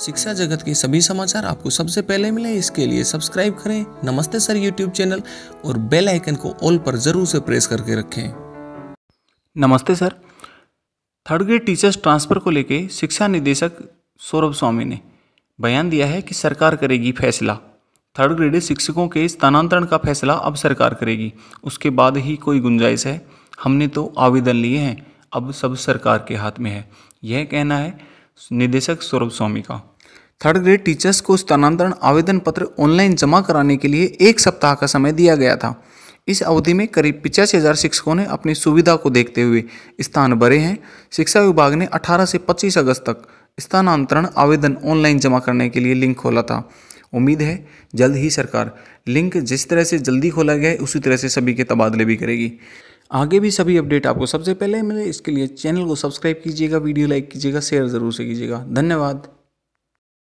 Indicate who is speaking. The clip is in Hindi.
Speaker 1: शिक्षा जगत के सभी समाचार आपको सबसे पहले मिले इसके लिए सब्सक्राइब करें नमस्ते सर यूट्यूब चैनल और बेल आइकन को ऑल पर ज़रूर से प्रेस करके रखें नमस्ते sir third grade teachers transfer को लेकर शिक्षा निदेशक सौरभ स्वामी ने बयान दिया है कि सरकार करेगी फैसला थर्ड ग्रेड शिक्षकों के स्थानांतरण का फैसला अब सरकार करेगी उसके बाद ही कोई गुंजाइश है हमने तो आवेदन लिए हैं अब सब सरकार के हाथ में है यह कहना है निदेशक सौरभ स्वामी का थर्ड ग्रेड टीचर्स को स्थानांतरण आवेदन पत्र ऑनलाइन जमा कराने के लिए एक सप्ताह का समय दिया गया था इस अवधि में करीब पिचासी हज़ार शिक्षकों ने अपनी सुविधा को देखते हुए स्थान भरे हैं शिक्षा विभाग ने 18 से 25 अगस्त तक स्थानांतरण आवेदन ऑनलाइन जमा करने के लिए लिंक खोला था उम्मीद है जल्द ही सरकार लिंक जिस तरह से जल्दी खोला गया है उसी तरह से सभी के तबादले भी करेगी आगे भी सभी अपडेट आपको सबसे पहले मिले इसके लिए चैनल को सब्सक्राइब कीजिएगा वीडियो लाइक कीजिएगा शेयर ज़रूर से कीजिएगा धन्यवाद